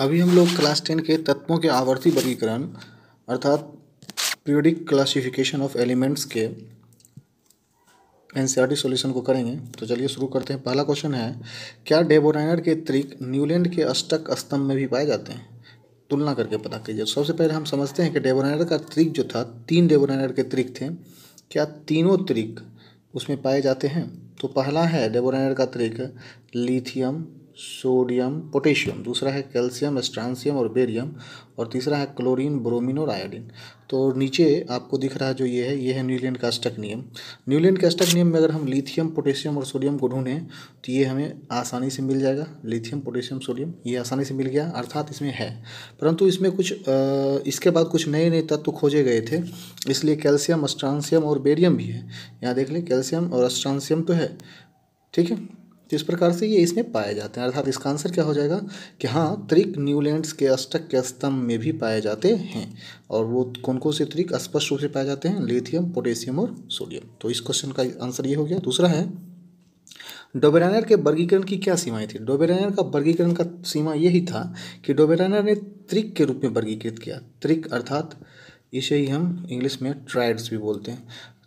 अभी हम लोग क्लास टेन के तत्वों के आवर्ती वर्गीकरण अर्थात पीरियडिक क्लासिफिकेशन ऑफ एलिमेंट्स के एन सॉल्यूशन e को करेंगे तो चलिए शुरू करते हैं पहला क्वेश्चन है क्या डेबोराइनर के त्रिक न्यूलैंड के अष्टक स्तंभ में भी पाए जाते हैं तुलना करके पता कीजिए सबसे पहले हम समझते हैं कि डेबोराइनर का त्रिक जो था तीन डेबोराइनर के त्रिक थे क्या तीनों त्रिक उसमें पाए जाते हैं तो पहला है डेबोराइनर का त्रिक लिथियम सोडियम पोटेशियम दूसरा है कैल्शियम स्ट्रांसियम और बेरियम और तीसरा है क्लोरीन ब्रोमीन और आयोडीन तो नीचे आपको दिख रहा है जो ये है ये है न्यूलैंड स्टक नियम न्यूलैंड स्टक नियम में अगर हम लिथियम पोटेशियम और सोडियम को ढूंढें तो ये हमें आसानी से मिल जाएगा लिथियम पोटेशियम सोडियम ये आसानी से मिल गया अर्थात इसमें है परंतु इसमें कुछ आ, इसके बाद कुछ नए नए तत्व खोजे गए थे इसलिए कैल्शियम अस्ट्रांसियम और बेरियम भी है यहाँ देख लें कैल्शियम और अस्ट्रांसियम तो है ठीक है तो इस प्रकार से ये इसमें पाए जाते हैं अर्थात इसका आंसर क्या हो जाएगा कि हाँ त्रिक न्यूलैंड्स के अष्टक के स्तंभ में भी पाए जाते हैं और वो कौन कौन से त्रिक स्पष्ट रूप से पाए जाते हैं लिथियम पोटेशियम और सोडियम तो इस क्वेश्चन का आंसर ये हो गया दूसरा है डोबेरानर के वर्गीकरण की क्या सीमाएं थी डोबेरानर का वर्गीकरण का सीमा यही था कि डोबेरानर ने त्रिक के रूप में वर्गीकृत किया त्रिक अर्थात इसे ही हम इंग्लिश में ट्राइड्स भी बोलते हैं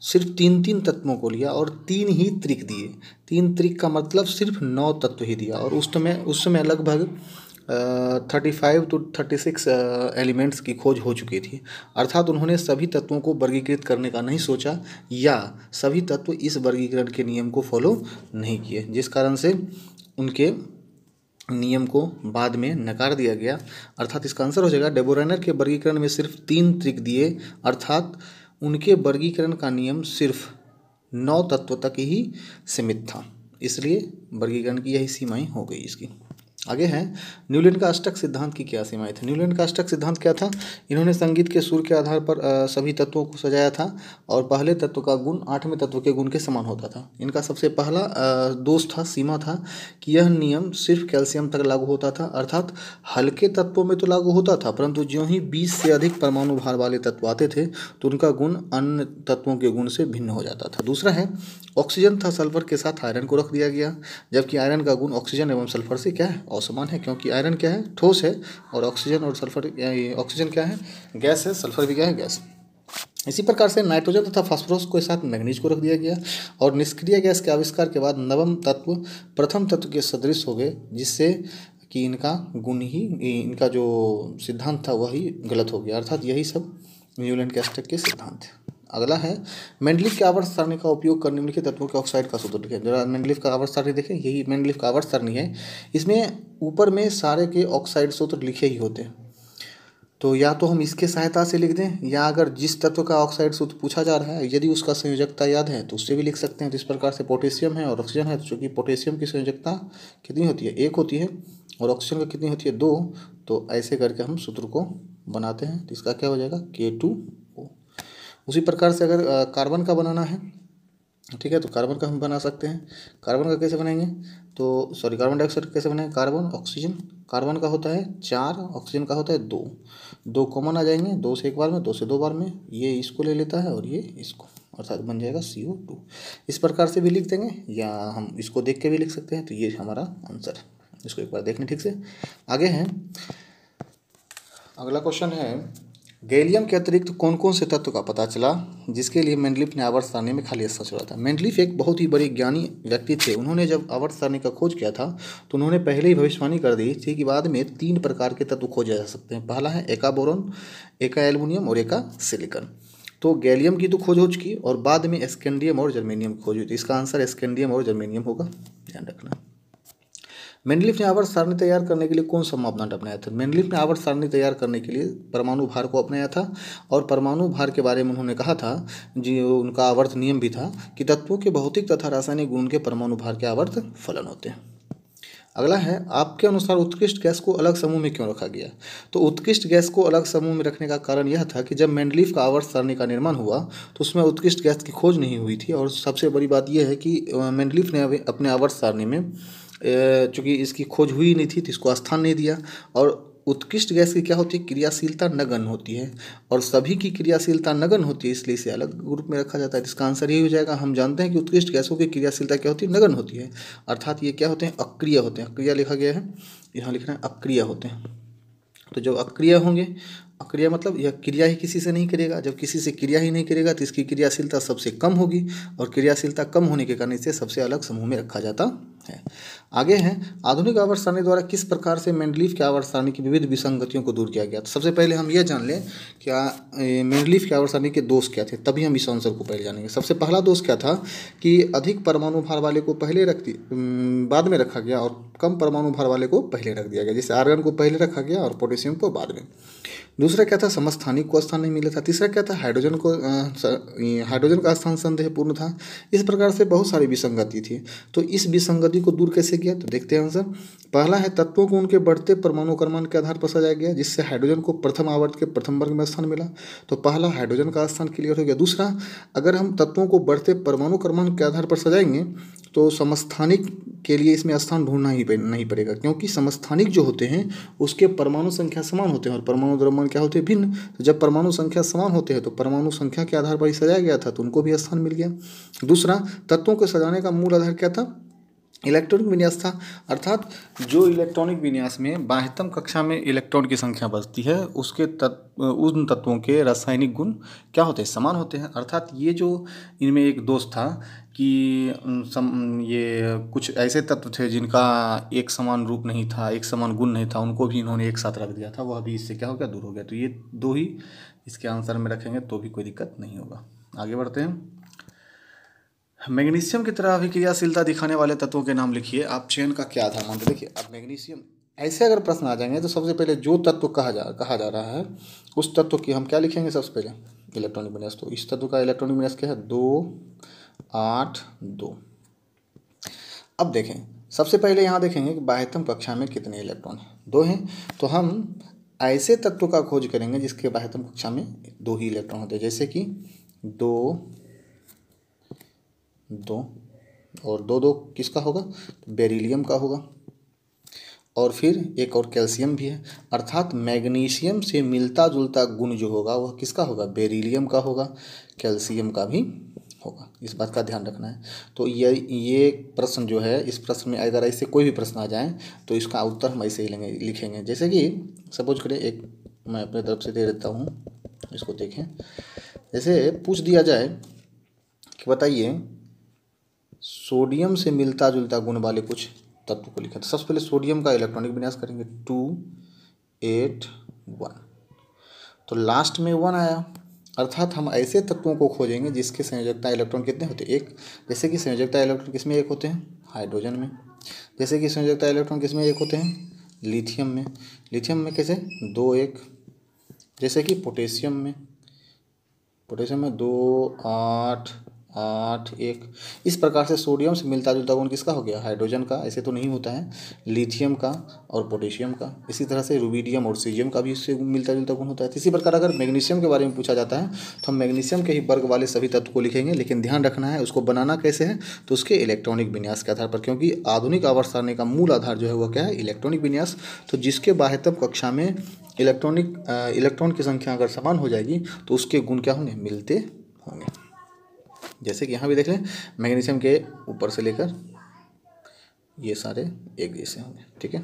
सिर्फ तीन तीन तत्वों को लिया और तीन ही त्रिक दिए तीन त्रिक का मतलब सिर्फ नौ तत्व ही दिया और उस समय उस समय लगभग thirty five to thirty six elements की खोज हो चुकी थी अर्थात उन्होंने सभी तत्वों को वर्गीकृत करने का नहीं सोचा या सभी तत्व इस वर्गीकरण के नियम को फॉलो नहीं किए जिस कारण से उनके नियम को बाद में नकार दिया गया अर्थात इसका आंसर हो जाएगा डेबोरेनर के वर्गीकरण में सिर्फ तीन त्रिक दिए अर्थात उनके वर्गीकरण का नियम सिर्फ नौ तत्व तक ही सीमित था इसलिए वर्गीकरण की यही सीमाएँ हो गई इसकी आगे हैं न्यूलैंड का अष्टक सिद्धांत की क्या सीमाएं थी न्यूलैंड का अष्टक सिद्धांत क्या था इन्होंने संगीत के सुर के आधार पर सभी तत्वों को सजाया था और पहले तत्व का गुण आठवें तत्व के गुण के समान होता था इनका सबसे पहला दोष था सीमा था कि यह नियम सिर्फ कैल्शियम तक लागू होता था अर्थात हल्के तत्वों में तो लागू होता था परंतु जो ही बीस से अधिक परमाणु भार वाले तत्व आते थे तो उनका गुण अन्य तत्वों के गुण से भिन्न हो जाता था दूसरा है ऑक्सीजन था सल्फर के साथ आयरन को रख दिया गया जबकि आयरन का गुण ऑक्सीजन एवं सल्फर से क्या है असमान है क्योंकि आयरन क्या है ठोस है और ऑक्सीजन और सल्फर ऑक्सीजन क्या है गैस है सल्फर भी क्या है गैस इसी प्रकार से नाइट्रोजन तथा फास्फोरस के साथ मैग्नीज को रख दिया गया और निष्क्रिय गैस के आविष्कार के बाद नवम तत्व प्रथम तत्व के सदृश हो गए जिससे कि इनका गुण ही इनका जो सिद्धांत था वही गलत हो गया अर्थात यही सब न्यूलैंड कैस्टक के सिद्धांत है अगला है मेंडलिफ की आवर्त सारणी का उपयोग कर निम्नलिखित तत्वों के ऑक्साइड का सूत्र लिखें जरा मेंडलिव का आवर्त सारणी देखें यही मेंडलिव का आवर्त सारणी है इसमें ऊपर में सारे के ऑक्साइड सूत्र लिखे ही होते हैं तो या तो हम इसके सहायता से लिख दें या अगर जिस तत्व का ऑक्साइड सूत्र पूछा जा रहा है यदि उसका संयोजकता याद है तो उससे भी लिख सकते हैं तो इस प्रकार से पोटेशियम है और ऑक्सीजन है तो चूँकि पोटेशियम की संयोजकता कितनी होती है एक होती है और ऑक्सीजन का कितनी होती है दो तो ऐसे करके हम सूत्र को बनाते हैं तो इसका क्या हो जाएगा के टू उसी प्रकार से अगर कार्बन का बनाना है ठीक है तो कार्बन का हम बना सकते हैं कार्बन का कैसे बनाएंगे तो सॉरी कार्बन डाइऑक्साइड कैसे बनाएंगे कार्बन ऑक्सीजन कार्बन का होता है चार ऑक्सीजन का होता है दो दो कॉमन आ जाएंगे दो से एक बार में दो से दो बार में ये इसको ले लेता है और ये इसको अर्थात बन जाएगा सी ओ टू इस प्रकार से भी लिख देंगे या हम इसको देख के भी लिख सकते हैं तो ये हमारा आंसर है इसको एक बार देख लें ठीक से आगे हैं अगला क्वेश्चन है गैलियम के अतिरिक्त कौन कौन से तत्व का पता चला जिसके लिए मेंडलिफ ने आवर्त सारणी में खाली हिस्सा छोड़ा था मेंडलिफ एक बहुत ही बड़े ज्ञानी व्यक्ति थे उन्होंने जब आवर्त सारणी का खोज किया था तो उन्होंने पहले ही भविष्यवाणी कर दी थी कि बाद में तीन प्रकार के तत्व खोजे जा सकते हैं पहला है एका बोरोन एका एल्यूमिनियम और एका सिलिकन तो गैलियम की तो खोज हो चुकी और बाद में स्कैंडियम और जर्मेनियम की खोज हुई थी इसका आंसर स्कैंडियम और जर्मेनियम होगा ध्यान रखना मेंडलिफ ने आवर्त सारणी तैयार करने के लिए कौन सा मापदंड अपनाया था मेंडलिफ ने आवर्त सारणी तैयार करने के लिए परमाणु भार को अपनाया था और परमाणु भार के बारे में उन्होंने कहा था जी उनका आवर्त नियम भी था कि तत्वों के भौतिक तथा रासायनिक गुण के परमाणु भार के आवर्त फलन होते हैं अगला है आपके अनुसार उत्कृष्ट गैस को अलग समूह में क्यों रखा गया तो उत्कृष्ट गैस को अलग समूह में रखने का कारण यह था कि जब मेंडलिफ का आवर्त सारणी का निर्माण हुआ तो उसमें उत्कृष्ट गैस की खोज नहीं हुई थी और सबसे बड़ी बात यह है कि मेंडलिफ ने अपने आवर्त सारणी में चूँकि इसकी खोज हुई नहीं थी तो इसको स्थान नहीं दिया और उत्कृष्ट गैस की क्या होती है क्रियाशीलता नगन होती है और सभी की क्रियाशीलता नगन होती है इसलिए इसे अलग ग्रुप में रखा जाता है इसका आंसर यही हो जाएगा हम जानते हैं कि उत्कृष्ट गैसों की क्रियाशीलता क्या होती है नगन होती है अर्थात ये क्या होते हैं अक्रिय होते हैं अक्रिया लिखा गया है यहाँ लिख रहे हैं अक्रिय होते हैं तो जब अक्रिय होंगे अक्रिया मतलब यह क्रिया ही किसी से नहीं करेगा जब किसी से क्रिया ही नहीं करेगा तो इसकी क्रियाशीलता सबसे कम होगी और क्रियाशीलता कम होने के कारण इसे सबसे अलग समूह में रखा जाता सकते हैं आगे हैं आधुनिक आवर्त सारणी द्वारा किस प्रकार से मेंडलीफ के आवर्त सारणी की विविध विसंगतियों को दूर किया गया तो सबसे पहले हम यह जान लें क्या मेंडलीफ के आवर्त सारणी के दोष क्या थे तभी हम इस आंसर को पहले जानेंगे सबसे पहला दोष क्या था कि अधिक परमाणु भार वाले को पहले रख बाद में रखा गया और कम परमाणु भार वाले को पहले रख दिया गया जैसे आर्गन को पहले रखा गया और पोटेशियम को बाद में दूसरा क्या था समस्थानिक को स्थान नहीं मिला था तीसरा क्या था हाइड्रोजन को हाइड्रोजन का स्थान संदेह पूर्ण था इस प्रकार से बहुत सारी विसंगति थी तो इस विसंगति गतिविधि को दूर कैसे किया तो देखते हैं आंसर पहला है तत्वों को उनके बढ़ते परमाणु क्रमण के आधार पर सजाया गया जिससे हाइड्रोजन को प्रथम आवर्त के प्रथम वर्ग में स्थान मिला तो पहला हाइड्रोजन का स्थान क्लियर हो गया दूसरा अगर हम तत्वों को बढ़ते परमाणु क्रमण के आधार पर सजाएंगे तो समस्थानिक के लिए इसमें स्थान ढूंढना ही नहीं पड़ेगा क्योंकि समस्थानिक जो होते हैं उसके परमाणु संख्या समान होते हैं और परमाणु द्रव्यमान क्या होते हैं भिन्न तो जब परमाणु संख्या समान होते हैं तो परमाणु संख्या के आधार पर ही सजाया गया था तो उनको भी स्थान मिल गया दूसरा तत्वों को सजाने का मूल आधार क्या था इलेक्ट्रॉनिक विन्यास था अर्थात जो इलेक्ट्रॉनिक विन्यास में बाह्यतम कक्षा में इलेक्ट्रॉन की संख्या बचती है उसके तत्व उन तत्वों के रासायनिक गुण क्या होते हैं समान होते हैं अर्थात ये जो इनमें एक दोष था कि सम ये कुछ ऐसे तत्व थे जिनका एक समान रूप नहीं था एक समान गुण नहीं था उनको भी इन्होंने एक साथ रख दिया था वह भी इससे क्या हो गया दूर हो गया तो ये दो ही इसके आंसर में रखेंगे तो भी कोई दिक्कत नहीं होगा आगे बढ़ते हैं मैग्नीशियम की तरह अभिक्रियाशीलता दिखाने वाले तत्वों के नाम लिखिए आप चयन का क्या आधार मानते देखिए अब मैग्नीशियम ऐसे अगर प्रश्न आ जाएंगे तो सबसे पहले जो तत्व कहा जा कहा जा रहा है उस तत्व की हम क्या लिखेंगे सबसे पहले इलेक्ट्रॉनिक विन्यास तो इस तत्व का इलेक्ट्रॉनिक विन्यास क्या है दो आठ दो अब देखें सबसे पहले यहाँ देखेंगे कि बाह्यतम कक्षा में कितने इलेक्ट्रॉन हैं दो हैं तो हम ऐसे तत्व का खोज करेंगे जिसके बाह्यतम कक्षा में दो ही इलेक्ट्रॉन होते हैं जैसे कि दो दो और दो दो किसका होगा बेरिलियम का होगा और फिर एक और कैल्शियम भी है अर्थात मैग्नीशियम से मिलता जुलता गुण जो होगा वह किसका होगा बेरिलियम का होगा कैल्शियम का भी होगा इस बात का ध्यान रखना है तो ये ये प्रश्न जो है इस प्रश्न में अगर ऐसे कोई भी प्रश्न आ जाए तो इसका उत्तर हम ऐसे ही लेंगे लिखेंगे जैसे कि सपोज करें एक मैं अपने तरफ से दे देता हूँ इसको देखें जैसे पूछ दिया जाए कि बताइए सोडियम से मिलता जुलता गुण वाले कुछ तत्व को लिखा था सबसे पहले सोडियम का इलेक्ट्रॉनिक विन्यास करेंगे टू एट वन तो लास्ट में वन आया अर्थात हम ऐसे तत्वों को खोजेंगे जिसके संयोजकता इलेक्ट्रॉन कितने होते हैं एक जैसे कि संयोजकता इलेक्ट्रॉन किसमें एक होते हैं हाइड्रोजन में जैसे कि संयोजकता इलेक्ट्रॉन किसमें एक होते हैं लिथियम में लिथियम में कैसे दो एक जैसे कि पोटेशियम में पोटेशियम में दो आठ आठ एक इस प्रकार से सोडियम से मिलता जुलता गुण किसका हो गया हाइड्रोजन का ऐसे तो नहीं होता है लिथियम का और पोटेशियम का इसी तरह से रूबीडियम और सीजियम का भी इससे मिलता जुलता गुण होता है इसी प्रकार अगर मैग्नीशियम के बारे में पूछा जाता है तो हम मैग्नीशियम के ही वर्ग वाले सभी तत्व को लिखेंगे लेकिन ध्यान रखना है उसको बनाना कैसे है तो उसके इलेक्ट्रॉनिक विन्यास के आधार पर क्योंकि आधुनिक आवर्त सारणी का मूल आधार जो है वह क्या है इलेक्ट्रॉनिक विन्यास तो जिसके बाह्यतम कक्षा में इलेक्ट्रॉनिक इलेक्ट्रॉन की संख्या अगर समान हो जाएगी तो उसके गुण क्या होंगे मिलते होंगे जैसे कि यहाँ भी देख लें मैग्नीशियम के ऊपर से लेकर ये सारे एक जैसे होंगे ठीक है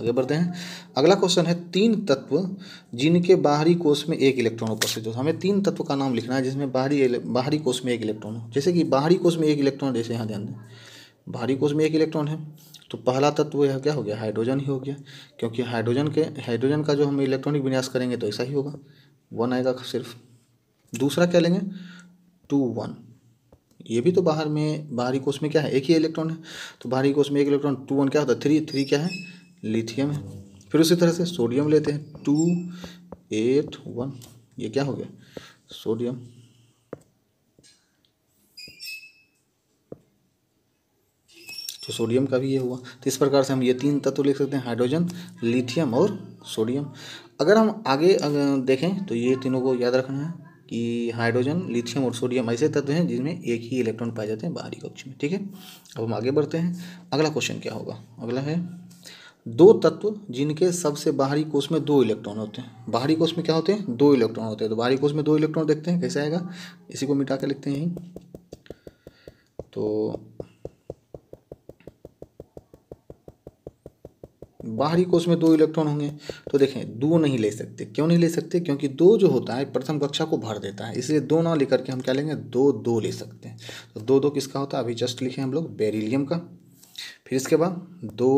आगे बढ़ते हैं अगला क्वेश्चन है तीन तत्व जिनके बाहरी कोष में एक इलेक्ट्रॉन उपस्थित हो हमें तीन तत्व का नाम लिखना है जिसमें बाहरी बाहरी कोष में एक इलेक्ट्रॉन हो जैसे कि बाहरी कोष में एक इलेक्ट्रॉन जैसे यहाँ ध्यान दें बाहरी कोष में एक इलेक्ट्रॉन है तो पहला तत्व यह क्या हो गया हाइड्रोजन ही हो गया क्योंकि हाइड्रोजन के हाइड्रोजन का जो हम इलेक्ट्रॉनिक विन्यास करेंगे तो ऐसा ही होगा वन आएगा सिर्फ दूसरा क्या लेंगे टू वन ये भी तो बाहर में बाहरी कोष में क्या है एक ही इलेक्ट्रॉन है तो बाहरी कोष में एक इलेक्ट्रॉन टू वन क्या होता है थ्री थ्री क्या है लिथियम है फिर उसी तरह से सोडियम लेते हैं टू एट वन ये क्या हो गया सोडियम तो सोडियम का भी ये हुआ तो इस प्रकार से हम ये तीन तत्व लिख सकते हैं हाइड्रोजन लिथियम और सोडियम अगर हम आगे देखें तो ये तीनों को याद रखना है कि हाइड्रोजन लिथियम और सोडियम ऐसे तत्व हैं जिनमें एक ही इलेक्ट्रॉन पाए जाते हैं बाहरी कक्ष में ठीक है अब हम आगे बढ़ते हैं अगला क्वेश्चन क्या होगा अगला है दो तत्व जिनके सबसे बाहरी कोष में दो इलेक्ट्रॉन होते हैं बाहरी कोष में क्या होते हैं दो इलेक्ट्रॉन होते हैं तो बाहरी कोष में दो इलेक्ट्रॉन देखते हैं कैसे आएगा इसी को मिटा के लिखते हैं यहीं तो बाहरी कोष में दो इलेक्ट्रॉन होंगे तो देखें दो नहीं ले सकते क्यों नहीं ले सकते क्योंकि दो जो होता है प्रथम कक्षा को भर देता है इसलिए दो ना लेकर के हम क्या लेंगे दो दो ले सकते हैं तो दो दो किसका होता है अभी जस्ट लिखे हम लोग बेरिलियम का फिर इसके बाद दो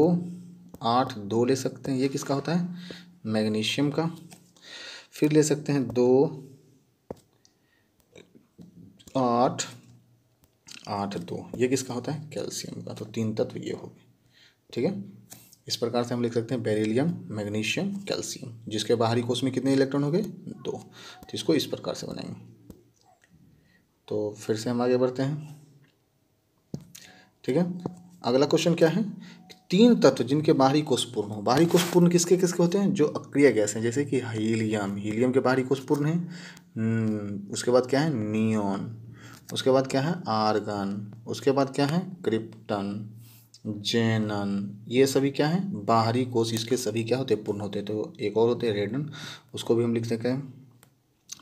आठ दो ले सकते हैं ये किसका होता है मैग्नीशियम का फिर ले सकते हैं दो आठ आठ दो ये किसका होता है कैल्शियम का तो तीन तत्व ये हो गए ठीक है इस प्रकार से हम लिख सकते हैं बेरिलियम मैग्नीशियम कैल्शियम जिसके बाहरी कोष में कितने इलेक्ट्रॉन हो गए दो तो इसको इस प्रकार से बनाएंगे तो फिर से हम आगे बढ़ते हैं ठीक है अगला क्वेश्चन क्या है तीन तत्व जिनके बाहरी कोष पूर्ण हो बाहरी कोष पूर्ण किसके किसके होते हैं जो अक्रिय गैस हैं जैसे कि हीलियम हीलियम के बाहरी कोष पूर्ण है हम्म, उसके बाद क्या है नियोन उसके बाद क्या है आर्गन उसके बाद क्या है क्रिप्टन जैनन ये सभी क्या है बाहरी कोष इसके सभी क्या होते पूर्ण होते तो एक और होते रेडन उसको भी हम लिख सकते हैं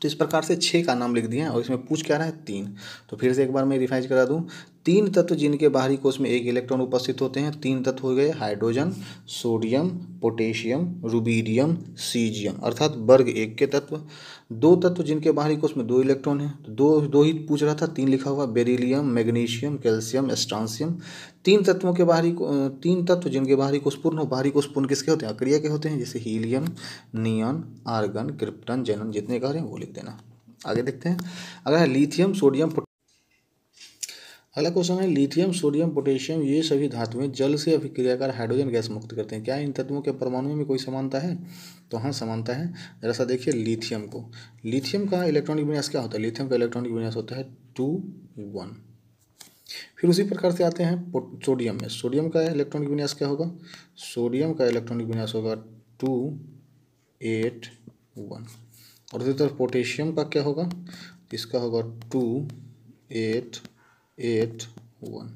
तो इस प्रकार से छः का नाम लिख दिया और इसमें पूछ क्या रहा है तीन तो फिर से एक बार मैं रिवाइज करा दूँ तीन तत्व जिनके बाहरी कोष में एक इलेक्ट्रॉन उपस्थित होते हैं तीन तत्व हो गए hydrogen sodium potassium rubidium caesium अर्थात वर्ग एक के तत्व दो तत्व जिनके बाहरी कोष में दो इलेक्ट्रॉन हैं तो दो दो ही पूछ रहा था तीन लिखा हुआ बेरिलियम मैग्नीशियम कैल्शियम एस्ट्रांसियम तीन तत्वों के बाहरी तीन तत्व जिनके बाहरी कोष पूर्ण हो बाहरी कोष पूर्ण किसके होते हैं अक्रिया के होते हैं जैसे helium neon argon krypton xenon जितने कह रहे हैं वो लिख देना आगे देखते हैं अगर लिथियम सोडियम अगला क्वेश्चन है लिथियम सोडियम पोटेशियम ये सभी धातुएं जल से अभिक्रिया कर हाइड्रोजन गैस मुक्त करते हैं क्या इन तत्वों के परमाणुओं में कोई समानता है तो हाँ समानता है जरा सा देखिए लिथियम को लिथियम का इलेक्ट्रॉनिक विन्यास क्या होता है लिथियम का इलेक्ट्रॉनिक विन्यास होता है टू वन फिर उसी प्रकार से आते हैं सोडियम में सोडियम का इलेक्ट्रॉनिक विन्यास क्या होगा सोडियम का इलेक्ट्रॉनिक विन्यास होगा टू एट वन और उसी तरह पोटेशियम का क्या होगा इसका होगा टू एट एट वन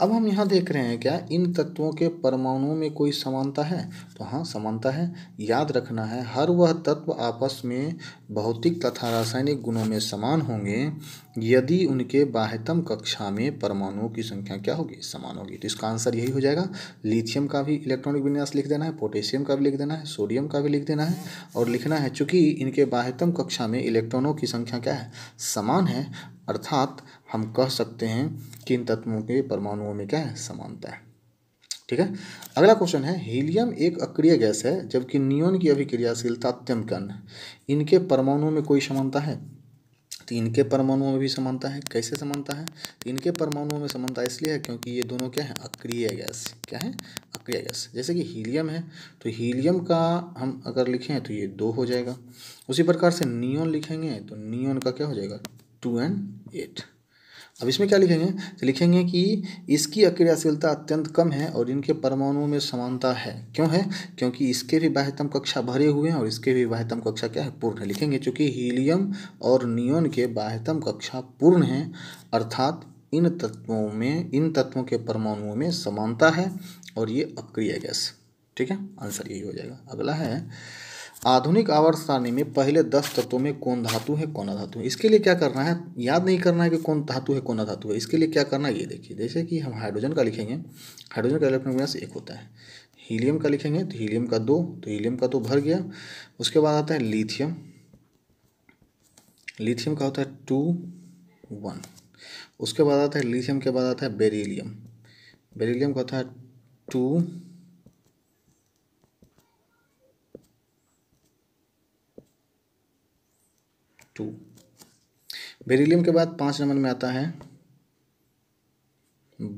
अब हम यहाँ देख रहे हैं क्या इन तत्वों के परमाणुओं में कोई समानता है तो हाँ समानता है याद रखना है हर वह तत्व आपस में भौतिक तथा रासायनिक गुणों में समान होंगे यदि उनके बाह्यतम कक्षा में परमाणुओं की संख्या क्या होगी समान होगी तो इसका आंसर यही हो जाएगा लिथियम का भी इलेक्ट्रॉनिक विन्यास लिख देना है पोटेशियम का भी लिख देना है सोडियम का भी लिख देना है और लिखना है चूँकि इनके बाह्यतम कक्षा में इलेक्ट्रॉनों की संख्या क्या है समान है अर्थात हम कह सकते हैं कि इन तत्वों के परमाणुओं में क्या है समानता है ठीक है अगला क्वेश्चन है हीलियम एक अक्रिय गैस है जबकि नियोन की अभिक्रियाशीलता अत्यम कन इनके परमाणुओं में कोई समानता है तीन तो के परमाणुओं में भी समानता है कैसे समानता है तीन के परमाणुओं में समानता इसलिए है क्योंकि ये दोनों क्या है अक्रिय गैस क्या है अक्रिय गैस जैसे कि हीलियम है तो हीलियम का हम अगर लिखें तो ये दो हो जाएगा उसी प्रकार से नियोन लिखेंगे तो नियोन का क्या हो जाएगा टू एंड एट अब इसमें क्या लिखेंगे तो लिखेंगे कि इसकी अक्रियाशीलता अत्यंत कम है और इनके परमाणुओं में समानता है क्यों है क्योंकि इसके भी बाह्यतम कक्षा भरे हुए हैं और इसके भी बाह्यतम कक्षा क्या है पूर्ण है लिखेंगे चूँकि हीलियम और नियोन के बाह्यतम कक्षा पूर्ण हैं अर्थात इन तत्वों में इन तत्वों के परमाणुओं में समानता है और ये अक्रिय गैस ठीक है आंसर यही हो जाएगा अगला है आधुनिक आवर्त सारणी में पहले दस तत्वों में कौन धातु है कौन धातु है इसके लिए क्या करना है याद नहीं करना है कि कौन धातु है कौन धातु है इसके लिए क्या करना है ये देखिए जैसे कि हम हाइड्रोजन का लिखेंगे हाइड्रोजन का इलेक्ट्रॉन विन्यास एक होता है हीलियम का लिखेंगे तो हीलियम का दो तो हीलियम का तो भर गया उसके बाद आता है लिथियम लिथियम का होता है टू वन उसके बाद आता है लिथियम के बाद आता है बेरीलियम बेरीलियम का होता है टू टू बेरिलियम के बाद पांच नंबर में आता है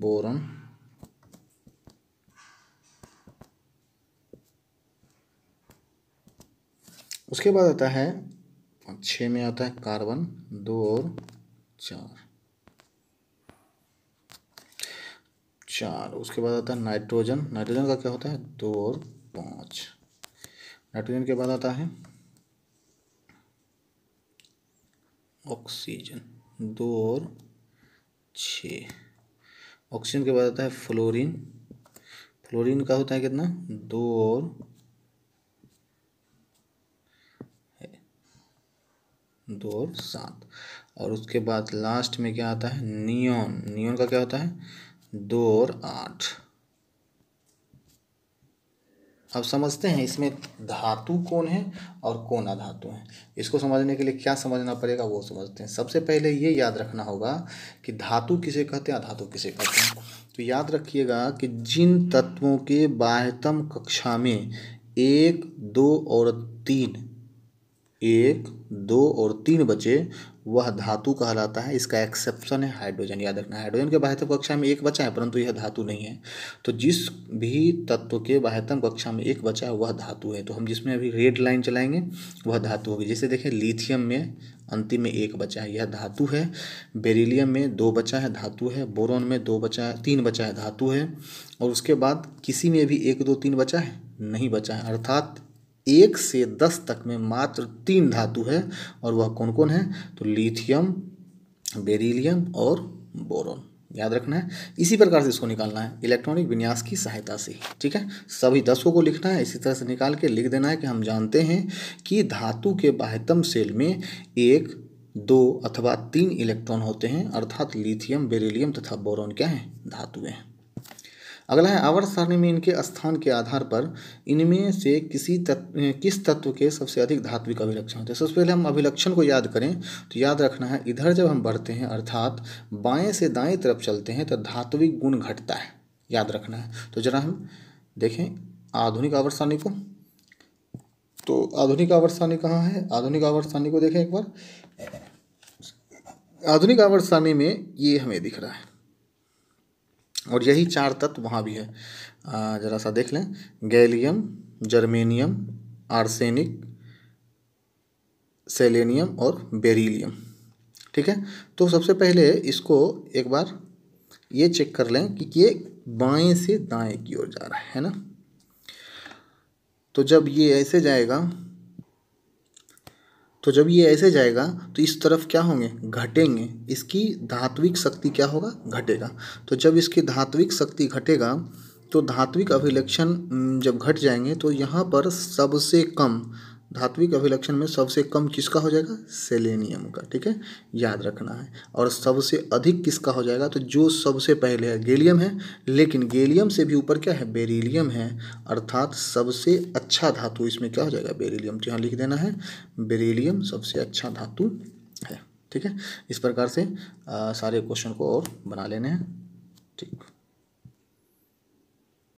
बोरन उसके बाद आता है छ में आता है कार्बन दो और चार चार उसके बाद आता है नाइट्रोजन नाइट्रोजन का क्या होता है दो और पांच नाइट्रोजन के बाद आता है ऑक्सीजन दो और छ ऑक्सीजन के बाद आता है फ्लोरीन फ्लोरीन का होता है कितना दो और दो और सात और उसके बाद लास्ट में क्या आता है नियोन नियोन का क्या होता है दो और आठ अब समझते हैं इसमें धातु कौन है और कौन अधातु है इसको समझने के लिए क्या समझना पड़ेगा वो समझते हैं सबसे पहले ये याद रखना होगा कि धातु किसे कहते हैं अधातु किसे कहते हैं तो याद रखिएगा कि जिन तत्वों के बाह्यतम कक्षा में एक दो और तीन एक दो और तीन बचे वह धातु कहलाता है इसका एक्सेप्शन है हाइड्रोजन याद रखना हाइड्रोजन के बाह्यतम कक्षा में एक बचा है परंतु यह धातु नहीं है तो जिस भी तत्व के बाह्यतम कक्षा में एक बचा है वह धातु है तो हम जिसमें अभी रेड लाइन चलाएंगे वह धातु होगी जैसे देखें लिथियम में अंतिम में एक बचा है यह धातु है बेरिलियम में दो बचा है धातु है बोरोन में दो बचा है तीन बचा है धातु है और उसके बाद किसी में भी एक दो तीन बचा है नहीं बचा है अर्थात एक से दस तक में मात्र तीन धातु है और वह कौन कौन है तो लिथियम बेरिलियम और बोरोन याद रखना है इसी प्रकार से इसको निकालना है इलेक्ट्रॉनिक विन्यास की सहायता से ठीक है सभी दसों को लिखना है इसी तरह से निकाल के लिख देना है कि हम जानते हैं कि धातु के बाह्यतम सेल में एक दो अथवा तीन इलेक्ट्रॉन होते हैं अर्थात लिथियम बेरिलियम तथा बोरोन क्या हैं धातुएं हैं अगला है आवर्त सारणी में इनके स्थान के आधार पर इनमें से किसी तत्व किस तत्व के सबसे अधिक धात्विक अभिलक्षण होते हैं सबसे पहले हम अभिलक्षण को याद करें तो याद रखना है इधर जब हम बढ़ते हैं अर्थात बाएँ से दाएं तरफ चलते हैं तो धात्विक गुण घटता है याद रखना है तो जरा हम देखें आधुनिक आवर्त सारणी को तो आधुनिक आवर्त सारणी कहाँ है आधुनिक आवर्त सारणी को देखें एक बार आधुनिक आवर्त सारणी में ये हमें दिख रहा है और यही चार तत्व वहाँ भी है ज़रा सा देख लें गैलियम जर्मेनियम आर्सेनिक सेलेनियम और बेरीलियम ठीक है तो सबसे पहले इसको एक बार ये चेक कर लें कि ये बाएं से दाएं की ओर जा रहा है ना तो जब ये ऐसे जाएगा तो जब ये ऐसे जाएगा तो इस तरफ क्या होंगे घटेंगे इसकी धात्विक शक्ति क्या होगा घटेगा तो जब इसकी धात्विक शक्ति घटेगा तो धात्विक अभिलक्षण जब घट जाएंगे तो यहाँ पर सबसे कम धात्विक अभिलक्षण में सबसे कम किसका हो जाएगा सेलेनियम का ठीक है याद रखना है और सबसे अधिक किसका हो जाएगा तो जो सबसे पहले है गेलियम है लेकिन गेलियम से भी ऊपर क्या है बेरिलियम है अर्थात सबसे अच्छा धातु इसमें क्या हो जाएगा बेरिलियम तो यहाँ लिख देना है बेरिलियम सबसे अच्छा धातु है ठीक है इस प्रकार से आ, सारे क्वेश्चन को और बना लेने हैं ठीक